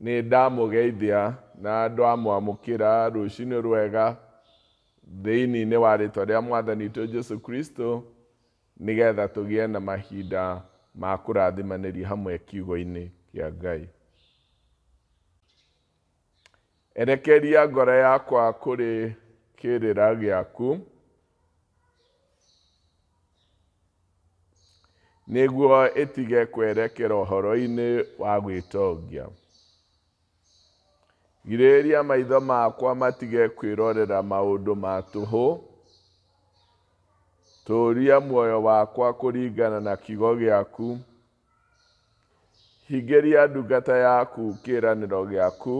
nä geithia na andå kä ra rå cinä rwega thä ini inä warä rä twa rä a mwathani witå jesu kristo nä getha tå gä e na mahinda ma kå rathimanä ria hamwe kiugo-inä kä ngai erekeria ngora yakwa kå rä kä rä ra gä aku nä guo ä tige kwerekera å horo-inä wa gwä tongia girĩria maitho makwa matige kwĩrorera maũndũ ma tũhũ tũũria muoyo wakwa kũringana na kiugo gĩaku hingĩria ndungata yaku kĩĩranĩro gĩaku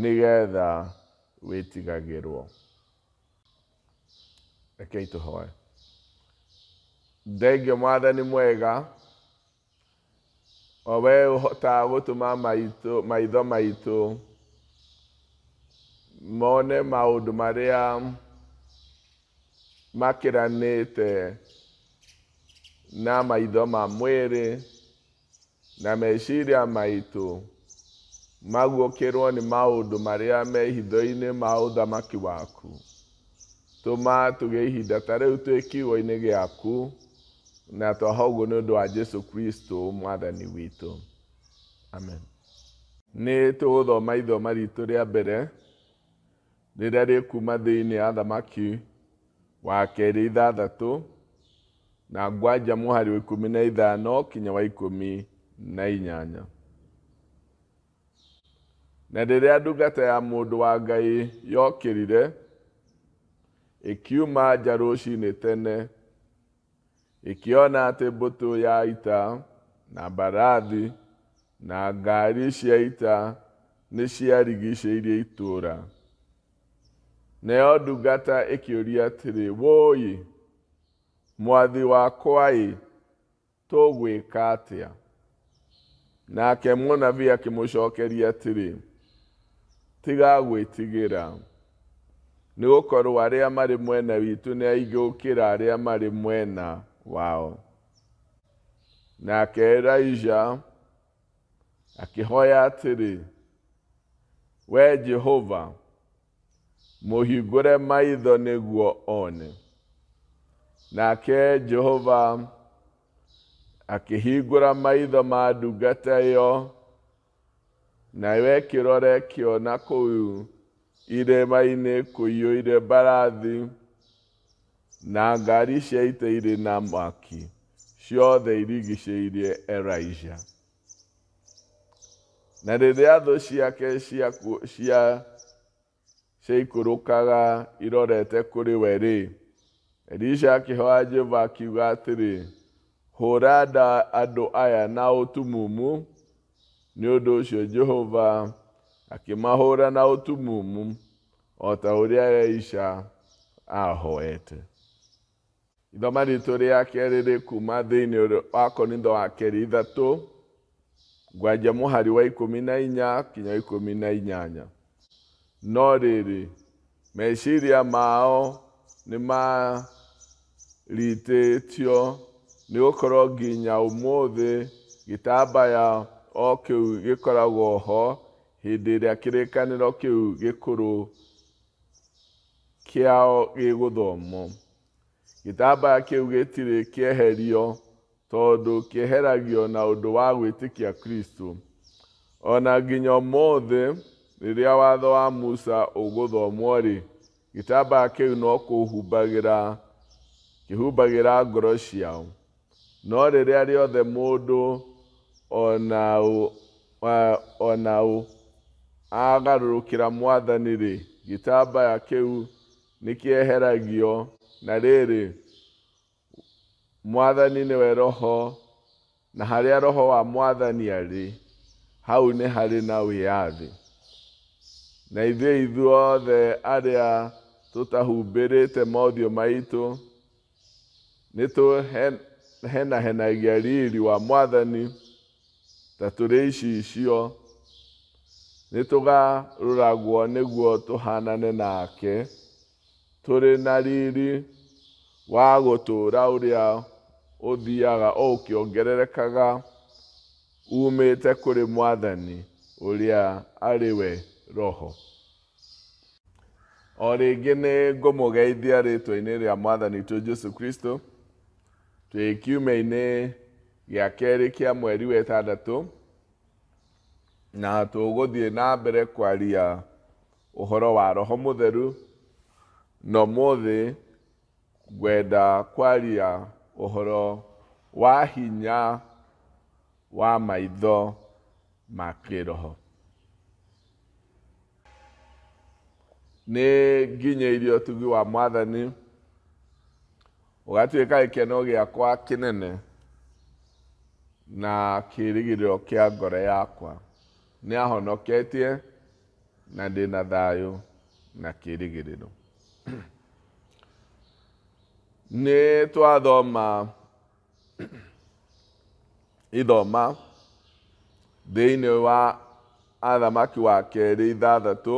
nĩgetha wĩtigagĩrwo rekei tũhoe thengio mwathani mwega o wee ghọta otu ma ma idọ ma ito ma one maũndũ marĩa makĩranĩte na maitho ma mwĩrĩ na meciria maitũ magũkĩrwo nĩ maũndũ marĩa me hitho-inĩ ma ũthamaki waku tũma tũgĩ ihinda ta rĩu twĩ kiugo-inĩ gĩaku na tohaugo nä å ndå wa jesu kristo mwathani witå amen nä tå ithoma ritũ rĩa mbere rĩrĩa rĩ kuma thĩinĩ inä ya thamaki wa kerä ithathatũ na ngwanja mũhari wa ikũmi na ithano kinya wa ikũmi na inyanya na rĩrĩa ndungata ya mũndũ wa ngai yokĩrire ĩkiuma nja rũcinĩ tene ikiona ati boto ya ita na baradi na gari shie ita nishiarigi sheire itora na odugata ekioria tiri woyi mwathi wakwa ĩ tũgwĩka atĩa nake mũnabii akĩmũcokeria atĩrĩ tiga gwĩtigĩra nĩ gũkorwo arĩa marĩ mwena witũ nĩ aingĩ gũkĩra arĩa marĩ mwena Uau! Na queda aí já, aqui royatiri, ué Jehová, mohigure maido neguo one. Na que Jehová, akihigura maitho ma ndungata ĩyo na wekĩrore kĩo na kũu irĩma-inĩ kũiyũire mbarathi na ite iteire na maki shiodhe irigisheire eraija na rĩrĩa thũ ciake cia ciaikũrũkaga irorete kũrĩ we-rĩ elisha akĩhoya jehova akiuga atĩrĩ hụrụ nda andũ aya na ũtumumu nĩ ũndũ ũcio jehova akĩmahũra na ũtumumu o ta ũrĩa elisha ahoete ithoma rä ake rä rä kuma thä thĩinĩ wa korintho wa kerä ithatå ngwanjia må hari wa ikå mi na inya kinya ikå mi na inyanya no rä rä meciria mao nä maritä tio nä gå korwo nginya å må thä ũmũthĩ gĩtambaya o kä u gä koragwo ho hä ndä ä rä rä a kä kä kanä ro u gä kå rå kä ao gä gå thomo gĩtambaya kĩu gĩtirĩ kĩeherio tondũ kĩeheragio na ũndũ wa gwĩtĩkia kristo ona nginya ũmũthĩ rĩrĩa watho wa musa ũgũthomwo rĩ gĩtambaya kĩu no kũhumbagĩra kĩhumbagĩra ngoro ciao no rĩrĩa rĩothe mũndũ ona ũ agarũrũkĩra mwathani rĩ gĩtambaya kĩu nikieheragio na rĩrĩ mwathani nĩwe roho na harĩa roho wa mwathani arĩ hau nĩ harĩ na wĩyathi na ithuĩ ithuothe arĩa mothio mothiũ maitũ hena tũhenahenagia riri wa mwathani ta tũrĩ icicio nĩ tũgarũragwo nĩguo tũhanane nake na tụrụ narị iri wa aghọtara ụrịa obi ya gha oke ongererekaga mwathani ũrĩa arĩ we roho o rĩngĩ nĩ ngũmũgeithia rĩtwa-inĩ rĩa mwathani witũ jesu kristo twĩ kiumia-inĩ gĩa kerĩ kĩa mweri wa na tũgũthiĩ na mbere kwaria ũhoro wa roho mũtheru na ũmũthĩ ngwenda kwaria ũhoro wa hinya wa maitho ma kĩroho nĩ nginyĩirie tugi wa mwathani ũgatuĩka gĩkeno gĩakwa kinene na kĩĩrĩgĩrĩro kĩa ngore yakwa nĩ ahonoketie na ndina na na kĩĩrĩgĩrĩro n'etu adọ mma idoma thĩinĩ wa athamaki wa kerĩ ithathatũ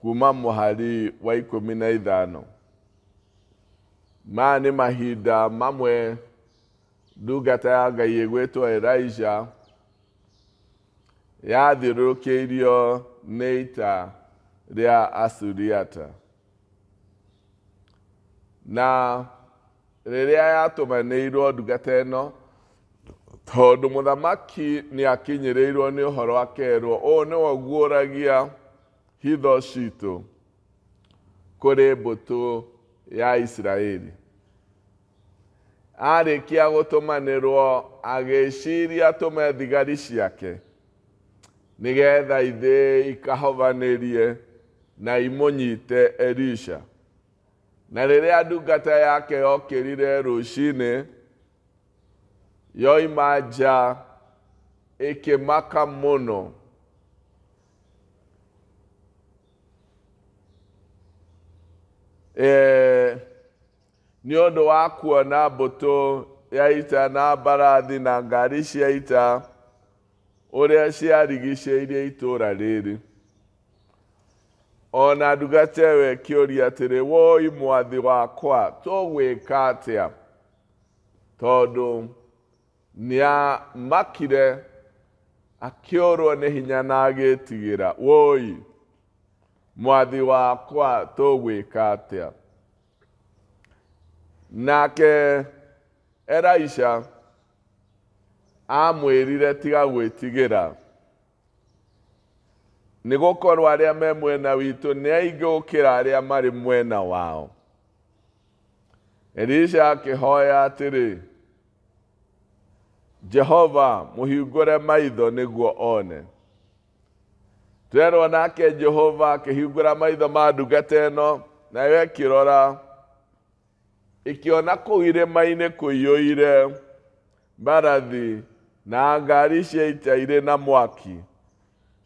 kuma muhari wa ikũmi na ithano maya nĩ mahinda mamwe ndungata ya ngai ĩgwĩtwo elija yathiũrũrũkĩirio nĩ ita rĩa asuriata na rĩrĩa yatũmanĩirwo ndungata ĩno tondũ mũthamaki nĩ akinyĩrĩirwo nĩ ũhoro akerwo ũũ nĩwe guoragia hitho citũ kũrĩ mbũtũ ya isiraeli arĩkia gũtũmanĩrwo agĩciria tũme thigari ciake nĩgetha ithĩ ikahobanĩrie na imũnyite elisha na rĩrĩa ndungata yake okĩrire rũcinĩ yoima nja ĩkĩmaka mũno e, nĩ ũndũ wa kuona mbũtũ ya ita na mbarathi na ngari cia ita ũrĩa ciarigicĩirie itũũra rĩrĩ o na ndugace wekĩũria atĩrĩ woi mwathi wakwa tũgwĩka atĩa tondũ nĩamakire akĩũrwo nĩ hinya na agĩtigĩra woi mwathi wakwa tũgwĩka atĩa nake Elisha amwĩrire tiga gwĩtigĩra nä gåkorwo arä a me mwena witå nä aingä gå kä ra arä a marä mwena wao elisha akä hoya atä rä jehova må hingå maitho nä guo one tũrerwo nake jehova akä hingå ra maitho ma ndungata ä no nayo ä rora ikiona kũu kå iyå ire mbarathi na ngari cia ita irĩ na mwaki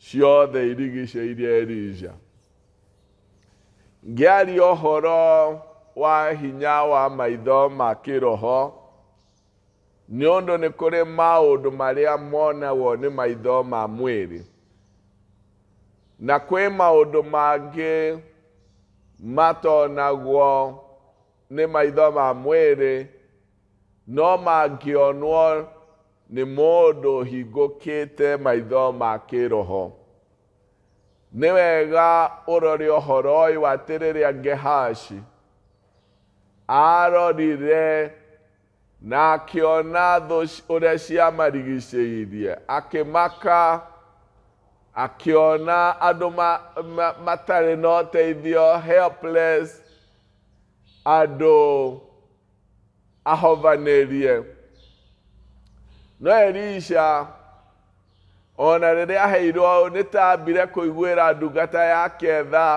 ciothe irigicĩirie Elija ngĩaria ũhoro wa hinya wa maitho ma kĩroho nĩ ũndũ nĩ kũrĩ maũndũ marĩa monagwo nĩ maitho ma mwĩrĩ na kwĩ maũndũ mangĩ matonagwo nĩ maitho ma mwĩrĩ no mangĩonwo ni modo hingukite maitho ma kiroho nĩ wega uhoro ũhoro ati riria ngehashi arorire na akiona thũ uria ciamarigicĩirie akimaka akiona andu matarĩ na ũteithio helpless andu ahovanĩrie No noelisha ona rĩrĩa aheirwo nĩtambire kũiguĩra ndungata yake tha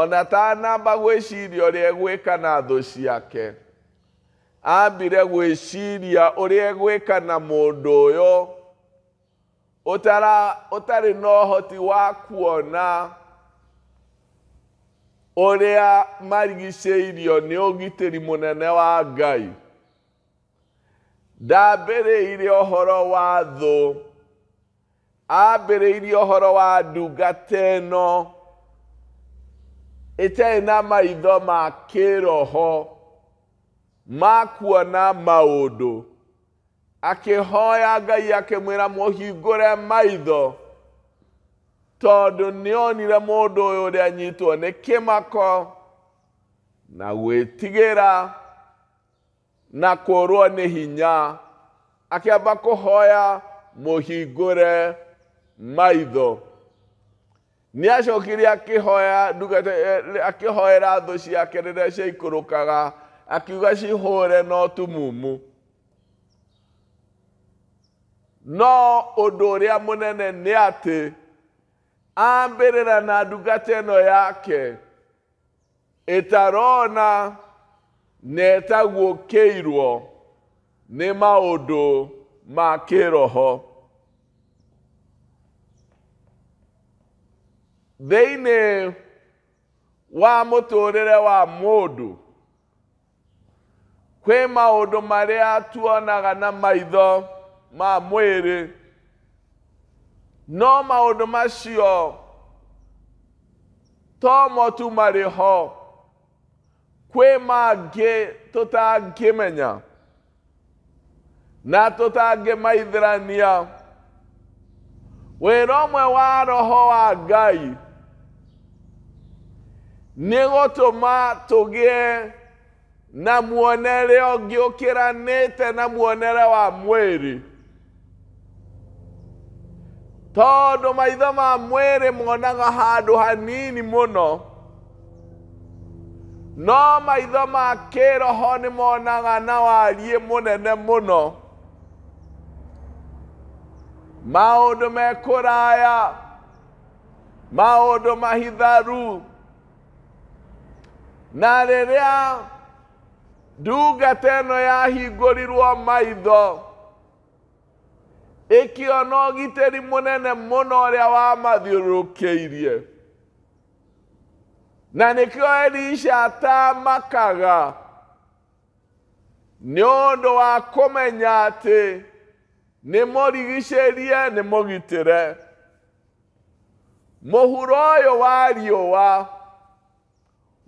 ona tanamba gwĩciria ũrĩa egwĩka na thũ ciake ambire gwiciria ũrĩa egwĩka na mũndũ ũyũ ũtarĩ na ũhoti wa kuona ũrĩa marigicĩirio ni ugitiri mũnene wa ngai ndambĩrĩirie ũhoro wa thũ ambĩrĩirie ũhoro wa ndungata ĩno ĩtarĩ na maitho ma kĩroho makuona maũndũ akĩhoya ngai akĩmwĩra mũhingũre maitho tondũ nĩonire mũndũ ũyũ ũrĩa anyitwo nĩ kĩmako na gwĩtigĩra na kuorwo nĩ hinya akĩamba kũhoya mũhingũre maitho nĩ acokire akĩhoya ndungata eh, akĩhoera thũ ciake rĩrĩa ciaikũrũkaga akiuga cihũre no tumumu no ũndũ ũrĩa mũnene nĩ atĩ ambĩrĩra na ndungata ĩno yake ĩtarona netaguo keirwo nĩ maũndũ ma kĩroho thĩinĩ wa mũtũũrĩre wa mũndũ kwĩ maũndũ marĩa tuonaga na maitho ma mwĩrĩ no maũndũ macio tomo tu marĩ ho kwemage tutangimenya na tutangimaithirania wĩra ũmwe wa roho wa ngai nĩ gũtũma tũgĩe na muonere ũngĩ ũkĩranĩte na muonere wa mwĩrĩ tondũ maitho ma mwĩrĩ monaga handũ hanini mũno no maitho ma kä roho nä monaga na wariä må nene må no maå ndå mekå raya maå ndå mahitharu na rä rä a ndungata ä no yahingå rirwo maitho ä kä ona å gitä ri må nene må no å rä a wamathiå kä irie na nanekyoelisha ta makaga nyondo wa kumenya ati nimurigicerie nimugitire muhuro uyu wa riũa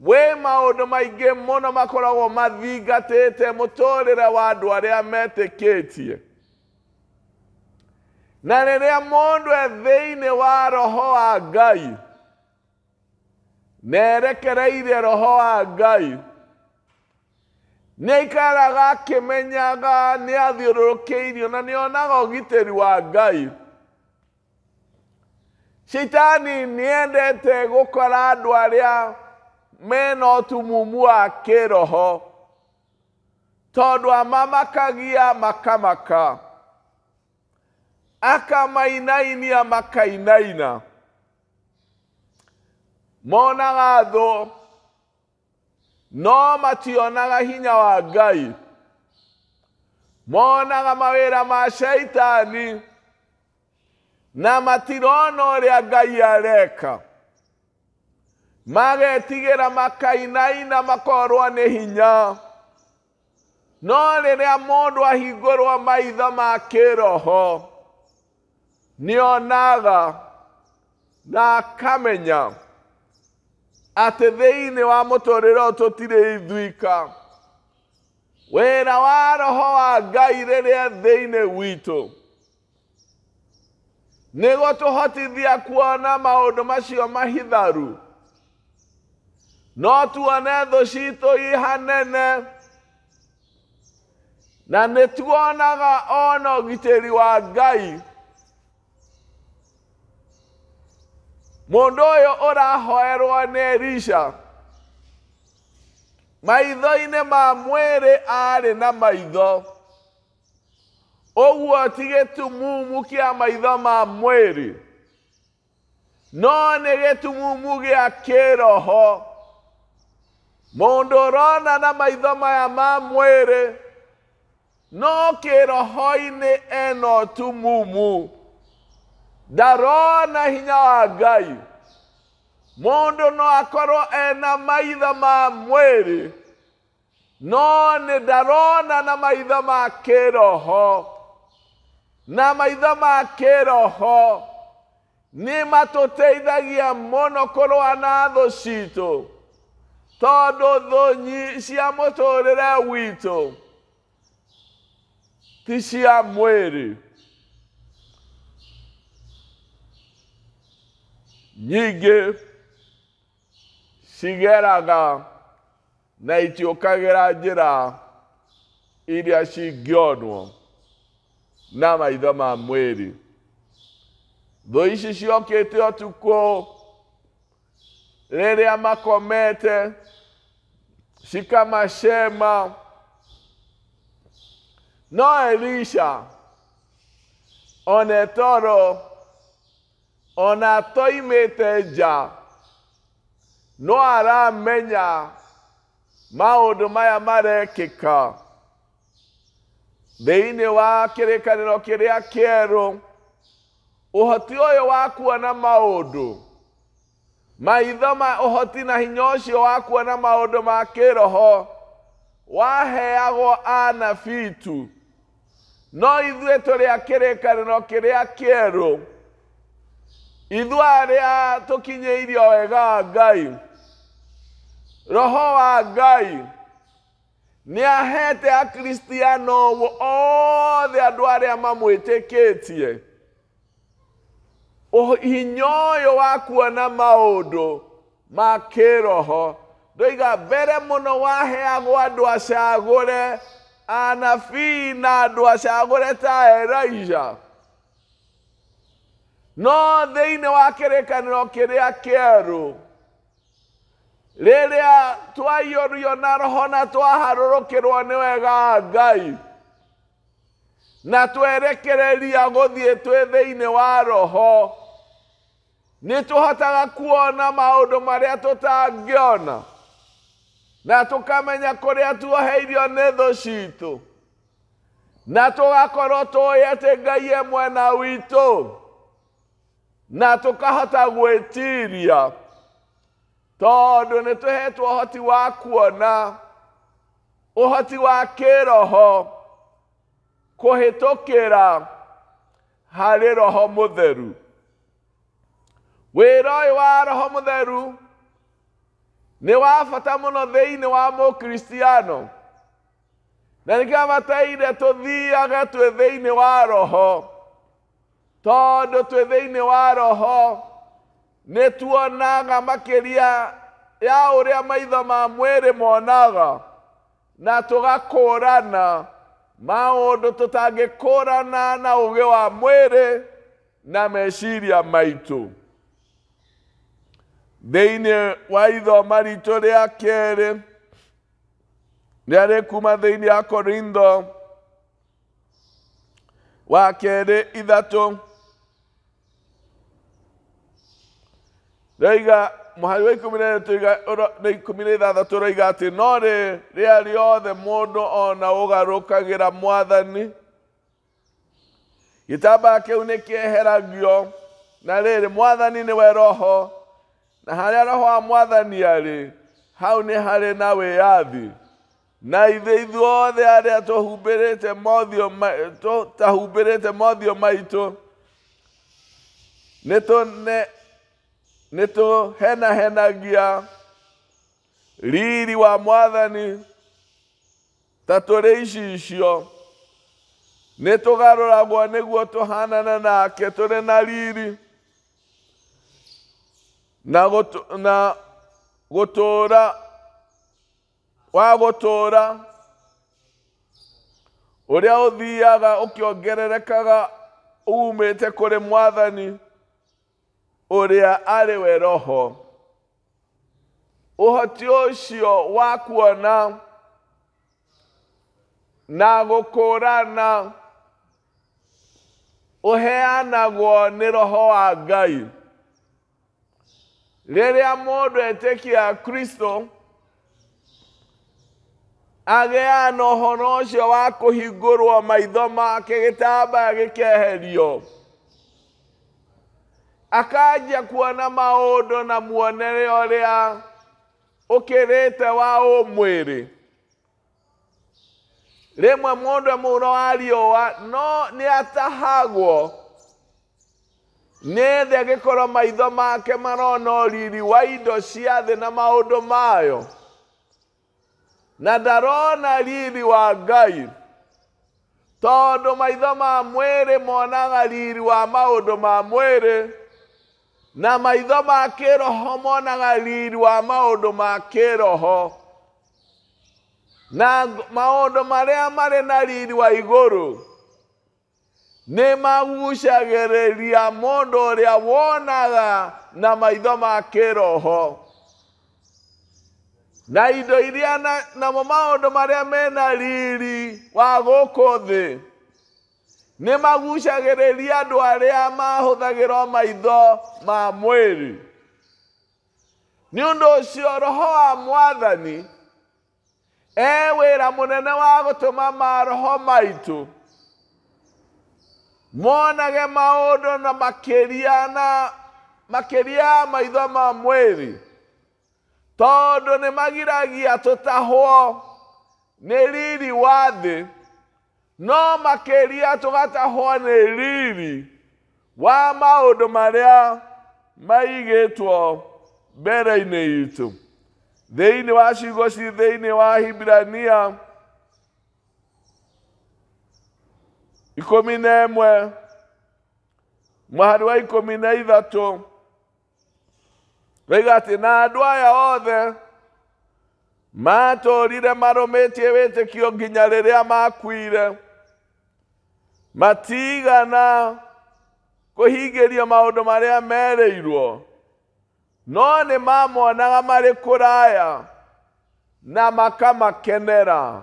wĩ maũndũ maingĩ mũno makoragwo mathingatĩte mũtũũrĩre wa andũ arĩa metĩkĩtie na rĩrĩa mũndũ e thĩinĩ wa roho wa ngai nerekereire roho wa ngai nä aikaraga akä menyaga nä athiå rå rå kä irio na nä onaga å ri wa ngai citani nä endete gå kora andå arä a mena å tumumu wa kä roho tondå amamakagia makamaka akamainainia makainaina maka monaga thå no mationaga hinya wa ngai monaga mawira ma shaitani na matirona ũrĩa ngai areka magetigĩra makainaina makorwo nĩ hinya no rĩrĩa mũndũ ahingũrwo maitho ma kĩroho onaga na akamenya atĩ thĩinĩ wa mũtũũrĩre tũtirĩ ithuika wĩra wa roho wa ngai rĩrĩa thĩinĩ witũ nĩguo tũhotithia kuona maũndũ macio mahitharu no tuone thũ citũ ihanene na nĩ tuonaga ona ũgitĩri wa ngai mundu uyu urahoerwo ni elisha maitho-inĩ ma mwĩrĩ arĩ na maitho ũguo ti gĩtumumu a maitho ma mwĩrĩ no nĩ gĩtumumu gĩa kĩroho mũndũ rona na maitho maya ma mwĩrĩ no kĩroho-inĩ ena ũtumumu ndaro na hinya wa ngai mundu no akorwo ena maitha ma mwiri no nä ndarona na maitha ma kä na maitha ma kä roho nä matå teithagia må no kå rå a na cia må tå ti cia mwä nyingi cigeraga na itiũkagĩra njĩra iria cingĩonwo na maitho ma mwĩrĩ thũ ici ciokĩte ũtukũ rĩrĩa makomete cikamacema no elisha onetoro ona to imete ja no ara menya ma odu maya mare kika deine wa kere kare no kere akero uhoti oyo wa kuona maudu maitho ma uhoti na hinyoshi wa kuona maudu ma kiroho wa heago ana fitu no ithue tuli akere kare no kere akero ithuĩ arĩa tũkinyĩirio wega wa ngai roho wa ngai nĩ ahete akristiano othe andũ arĩa mamwĩtĩkĩtie hinya ũyũ wa kuona maũndũ ma kĩroho ndoiga mbere mũno waheagwo andũ acagũre anabii na andũ acagũre ta Elijah no thiini wa kiririkano kiria kieru riria twaiyũrio na roho na twaharũrũkĩrwo nĩ wega ngai na twerekereria gũthiĩ twĩ thĩinĩ wa roho nĩ tũhotaga kuona maũndũ marĩa tũtangĩona na tũkamenya kũrĩa tuoheirio nĩ thũ citũ na tũgakorwo tũĩ atĩ ngai e mwena witũ na tukahota tondu nä tå hetwo å hoti wa kuona å hoti wa kä roho kå hä tå kä ra harä roho må theru wä ra å yå wa roho må theru nä wa bata må no thä inä wa må kristiano na nä kä abataire tå thiage twä thä inä wa roho twä thä thiini wa roho nä tuonaga makiria ya a maitho ma rä monaga na tangä kå rana na uge wa rä na meciria maitu thiini wa ithoma ritu ria keri ria rä kuma thiini ya korintho wa kerä ithatå roiga muhari wa ikumi na ikumi na ithathatå raiga atä no rä othe må ndå ona ra mwathani gĩtambaya kĩu nĩ kĩeheragio na rä mwathani nĩwe roho na a roho wa mwathani arä hau nä harä na yathi na ithä ithuothe arĩa tũhumbĩrĩte mothiũ tũtahumbĩrĩte mothiũ maitũ ne nituhenahenagia riri wa mwathani ta turi icicio nitugaruragwo niguo tuhanane nake turi na riri na ra wa gutura å uthiaga ukiongererekaga umite kuri mwathani ũrĩa arĩ we roho ũhoti ũcio wa kuona na gũkũũrana ũheanagwo nĩ roho wa ngai rĩrĩa mũndũ etĩkia kristo ageana ũhoro ũcio wa kũhingũrwo maitho make gĩtambaya gĩkeherio akaja kuona maundu na muonere uria ukirite wa umwiri rimwe mundu muno wa riua no ni atahagwo nä thä agä maitho make marona riri wa indo cia thĩ na maũndũ mayo na ndarona riri wa ngai tondũ maitho ma mwĩrĩ monaga riri wa maũndũ ma mwĩrĩ na maitho ma kiroho monaga riri wa maundu ma kiroho na maundu maria mari na riri wa iguru nä magucagä rä ria må ndå å rä a wonaga na maitho ma kä roho na indo iria namo maå ndå marä a mena riri wa gå kå thä nä magucagä rä ria andå arä a mahå thagä maitho ma mwä ri nä å ndå å cio roho wa mwathani e wä ra må nene wa gå tå ma maroho maitå monage maå ndå na makä ria na makä ria maitho ma mwä rä tondå nä magiragia tå tahwo nä riri wa thä no makeria togata hone riri wa maundu maria maigitwo mbere ine yitu thĩinĩ wa shigo ci thĩinĩ wa hibrania ikũmi na ĩmwe wa ikũmi na ithatũ roiga atĩ na andũ aya othe matũũrire marũmĩtie wĩtĩkio nginya rĩrĩa makuire matigana kuhingiria maundu maria mereirwo no ni mamonaga mari kuraya na makamakenera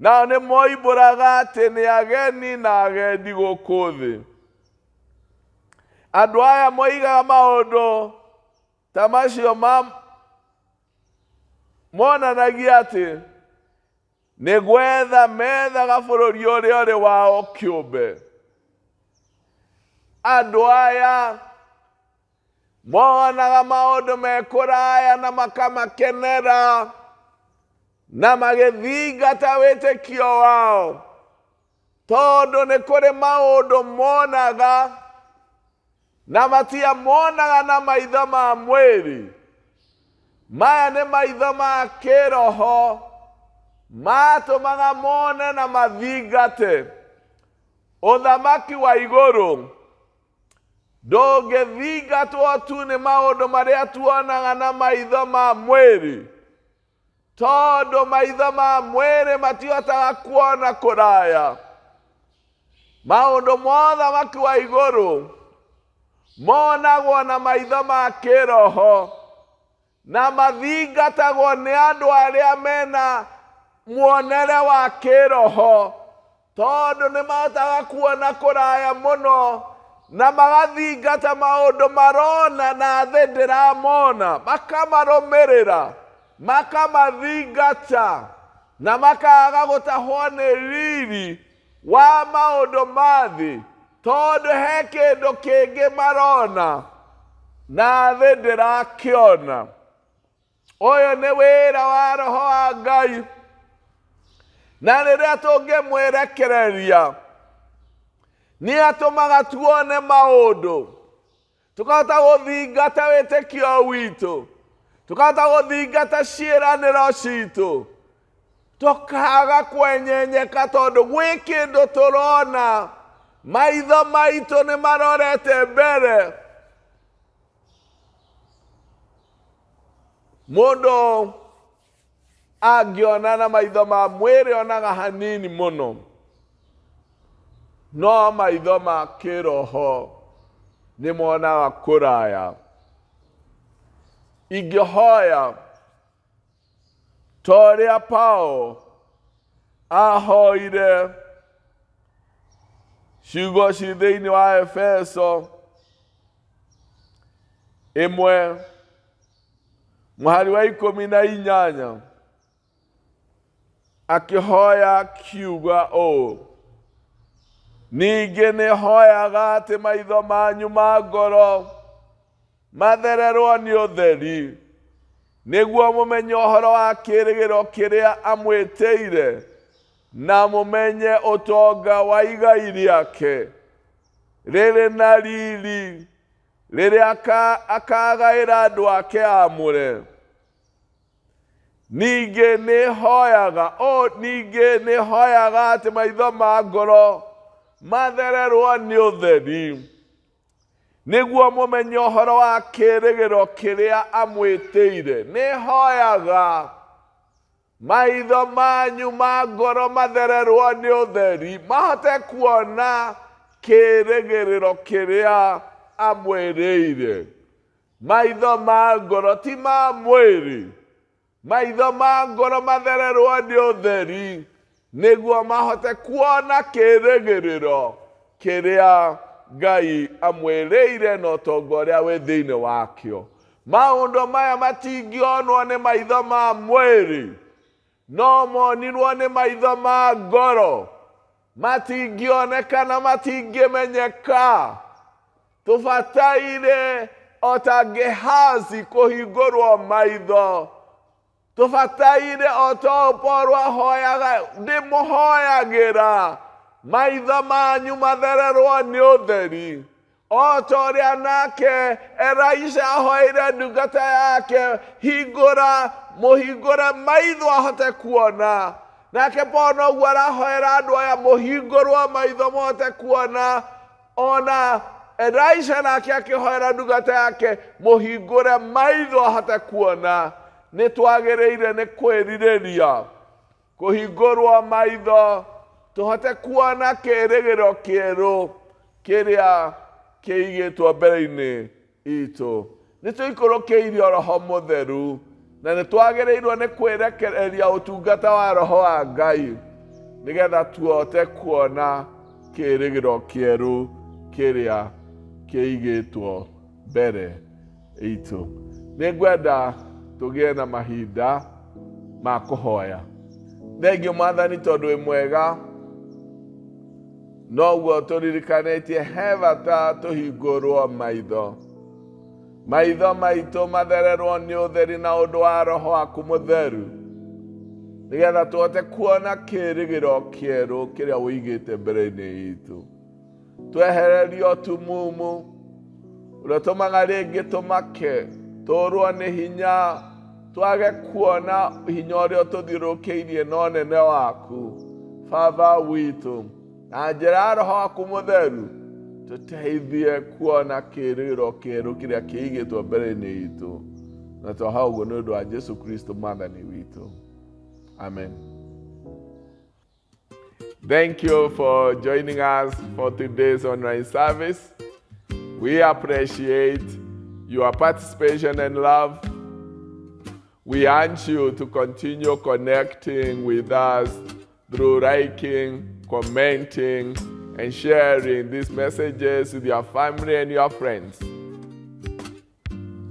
nao nä moimbåraga atä nä ageni na agendi gå kå thä andå aya moigaga maå ndå ta macio monanagia atä nä gwetha methaga bå rå ri å rä a å rä wao kä mbe andå aya monaga maå ndå mekå raya na makamakenera na tä kio wao kå rä maå ndå monaga na matia monaga na maitho ma mwĩrĩ maya nä maitho ma roho matũmaga mone na mathingate ũthamaki wa igũrũ thingatwo tu nĩ maũndũ marĩa tuonaga na maitho ma mwĩrĩ tondũ maitho ma mwĩrĩ matihotaga kuona kũraya maũndũ mothamaki wa igoro monagwo na maitho ma kiroho na mathingatagwo nĩ andũ arĩa mena muonere wa kiroho tondå nä mataga kuona kå raya må no na magathingata maå ndå marona na thä ndä ramona makamarå mä rä ra makamathingata na makaga gå tahwo nä riri wa maå ndå ma thä tondå he kä ndå kä ngä marona na thä ndä rakä ona å yå nä wä ra wa roho wa ngai na rĩrĩa tũngĩmwĩrekereria nĩ atũmaga tuone maũndũ tũkahota gũthingata wĩtĩkio witũ tũkahota gũthingata ciĩranĩro citũ tũkaga kwenyenyeka tondũ gwĩ kĩndũ tũrona maitho maitũ nĩ marorete mbere mũndũ angĩona na maitho ma mwĩrĩ onaga hanini mũno no maitho ma kĩroho nĩ monaga kũraya ingĩhoya torĩa pao ahoire ciugo ci thĩinĩ wa efeso ĩmwe mũhari wa ikũmi na inyanya akihoya kiuga o ningĩ nĩ hoyaga atĩ maitho manyu ma ngoro mathererwo nĩ ũtheri nĩguo mũmenye ũhoro wa kĩĩrĩgĩrĩro kĩrĩa amwĩtĩire na mumenye ũtonga wa igai rĩake rĩrĩ na riri rĩrĩa akagaĩra andũ ake amure ningä nä hoyaga o ningä nä hoyaga atä maitho ma ngoro mathererwo nä å theri nä guo må menya å horo wa kä kä rä rä gä ro a amwä tä ire nä hoyaga maitho manyu ma ngoro mathererwo nä å theri mahote kuona kä kä rä rä rä gä ro a amwä rä ire maitho ma ngoro ti ma mwä rä maitho ma ngoro mathererwo nĩ ũtheri nĩguo mahote kuona kĩĩrĩgĩrĩro kĩrĩa ngai amwĩrĩire na ũtonga ũrĩa wĩ thĩinĩ wakĩo maũndũ maya matingĩonwo nĩ maitho ma mwĩrĩ no monirwo nĩ maitho ma ngoro matingĩoneka na matingĩmenyeka tũbataire o ta gehazi kũhingũrwo maitho tubataiire o ta porwa hoyaga ndi muhoyagira maitho manyu mathererwo nä å theri o ta a nake eraisha ahoire ndungata yake hingå muhingure maitho ahote kuona nake paulo noguo arahoera andå aya må hingårwo maitho mote kuona ona eraisha nake akä hoera ndungata yake må hingå re maitho ahote kuona nä twagä nä kwä rirä ria kå hingå maitho tå hote kuona kä rä gä ro kä rå kä rä a kä igä two mbere-inä itå nä tå ikå rå kä irio roho må theru na nä twagä rä irwo nä kwä rekereria å tungata wa roho wa ngai nä getha tuote kuona kä rä gä ro kä erå kä rä a kä igä two mbere itå nä ngwenda tũgĩe na mahinda ma kũhoya thengio mwathani tondũ wĩ mwega noguo tũririkanĩtie he bata tũhingũrwo maitho maitho maitũ mathererwo nĩ ũtheri na ũndũ wa roho waku mũtheru nĩgetha tuote kuona kĩĩrĩgĩro kĩerũ kĩrĩa ũigĩte mbere-inĩ itũ twehererio tumumu ũrĩa ũtũmaga rĩngĩ tũmake tũũrwo nĩ hinya tuage kuona hinya ũrĩa tũthiũrũkĩirie na ũnene waku baba witũ na njĩra roho waku mũtheru tũteithie kuona kĩĩrĩro kĩerũ kĩrĩa kĩigĩtwo mbere-inĩ itũ na twaha ũguo nĩ ũndũ wa jesu kristo mwathani witũ amen Thank you for joining us for today's online service. We appreciate your participation and love. We urge you to continue connecting with us through liking, commenting, and sharing these messages with your family and your friends.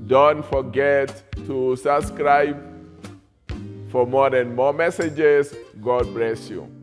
Don't forget to subscribe for more and more messages. God bless you.